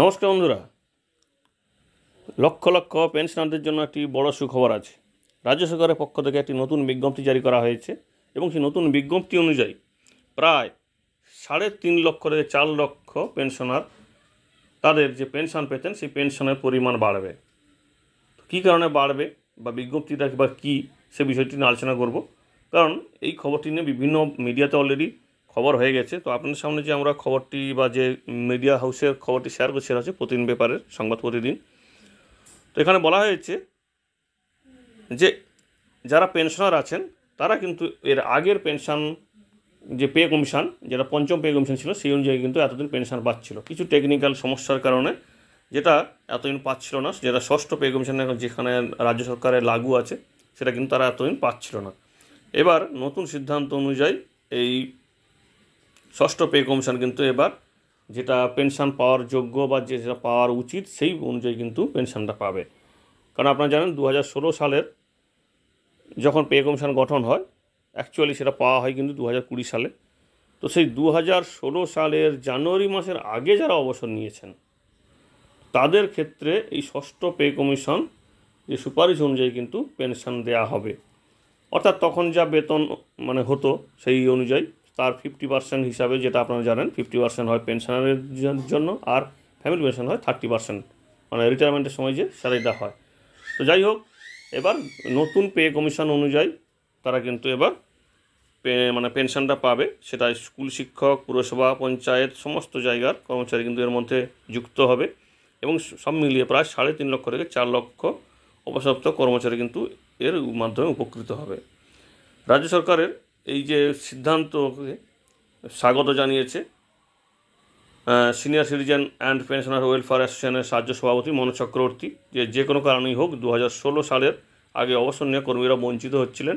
নমস্কার বন্ধুরা লক্ষ লক্ষ পেনশনারদের জন্য একটি বড় সুখবর আছে রাজ্য সরকারের পক্ষ থেকে একটি নতুন বিজ্ঞপ্তি জারি করা হয়েছে এবং সেই নতুন বিজ্ঞপ্তি অনুযায়ী প্রায় সাড়ে তিন লক্ষ থেকে চার লক্ষ পেনশনার তাদের যে পেনশন পেতেন সেই পেনশনের পরিমাণ বাড়বে কী কারণে বাড়বে বা বিজ্ঞপ্তিটা বা কী সে বিষয়টি নিয়ে আলোচনা করব কারণ এই খবরটি নিয়ে বিভিন্ন মিডিয়াতে অলরেডি খবর হয়ে গেছে তো আপনাদের সামনে যে আমরা খবরটি বা যে মিডিয়া হাউসের খবরটি শেয়ার করছি সেটা হচ্ছে প্রতিদিন পেপারের সংবাদ প্রতিদিন তো এখানে বলা হয়েছে যে যারা পেনশনার আছেন তারা কিন্তু এর আগের পেনশন যে পে কমিশন যেটা পঞ্চম পে কমিশন ছিল সেই অনুযায়ী কিন্তু এতদিন পেনশন পাচ্ছিল কিছু টেকনিক্যাল সমস্যার কারণে যেটা এতদিন পাচ্ছিল না যেটা ষষ্ঠ পে কমিশন যেখানে রাজ্য সরকারের লাগু আছে সেটা কিন্তু তারা এতদিন পাচ্ছিল না এবার নতুন সিদ্ধান্ত অনুযায়ী এই ষষ্ঠ পে কমিশন কিন্তু এবার যেটা পেনশন পাওয়ার যোগ্য বা যেটা পাওয়ার উচিত সেই অনুযায়ী কিন্তু পেনশনটা পাবে কারণ আপনারা জানেন দু সালের যখন পে কমিশন গঠন হয় অ্যাকচুয়ালি সেটা পাওয়া হয় কিন্তু দু সালে তো সেই দু সালের জানুয়ারি মাসের আগে যারা অবসর নিয়েছেন তাদের ক্ষেত্রে এই ষষ্ঠ পে কমিশন যে সুপারিশ অনুযায়ী কিন্তু পেনশন দেয়া হবে অর্থাৎ তখন যা বেতন মানে হতো সেই অনুযায়ী তার ফিফটি পার্সেন্ট হিসাবে যেটা আপনারা জানেন ফিফটি পার্সেন্ট হয় পেনশনারের জন্য আর ফ্যামিলি পেনশন হয় থার্টি পার্সেন্ট মানে রিটায়ারমেন্টের সময় যে স্যালারিটা হয় তো যাই হোক এবার নতুন পে কমিশন অনুযায়ী তারা কিন্তু এবার মানে পেনশনটা পাবে সেটা স্কুল শিক্ষক পুরসভা পঞ্চায়েত সমস্ত জায়গার কর্মচারী কিন্তু এর মধ্যে যুক্ত হবে এবং সব মিলিয়ে প্রায় সাড়ে তিন লক্ষ থেকে চার লক্ষ অবসপ্ত কর্মচারী কিন্তু এর মাধ্যমে উপকৃত হবে রাজ্য সরকারের এই যে সিদ্ধান্তকে স্বাগত জানিয়েছে senior citizen and pensioner welfare অ্যাসোসিয়েশনের সাহায্য সভাপতি মনোজ চক্রবর্তী যে যে কোনো কারণেই হোক দু সালের আগে অবসর নিয়ে কর্মীরা বঞ্চিত হচ্ছিলেন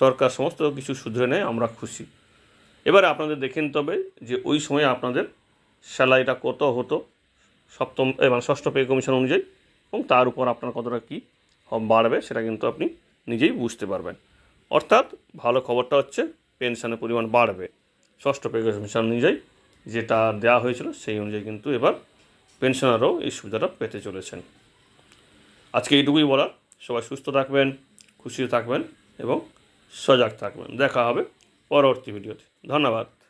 সরকার সমস্ত কিছু শুধরে নেয় আমরা খুশি এবারে আপনাদের দেখেন তবে যে ওই সময় আপনাদের স্যালারিটা কত হতো সপ্তম এবং মানে ষষ্ঠ পে কমিশন অনুযায়ী এবং তার উপর আপনার কতটা কী বাড়বে সেটা কিন্তু আপনি নিজেই বুঝতে পারবেন অর্থাৎ ভালো খবরটা হচ্ছে পেনশনের পরিমাণ বাড়বে ষষ্ঠ পে কমিশন অনুযায়ী যেটা দেওয়া হয়েছিল সেই অনুযায়ী কিন্তু এবার পেনশনারও এই সুবিধাটা পেতে চলেছেন আজকে এইটুকুই বলার সবাই সুস্থ থাকবেন খুশি থাকবেন এবং সজাগ থাকবেন দেখা হবে পরবর্তী ভিডিওতে ধন্যবাদ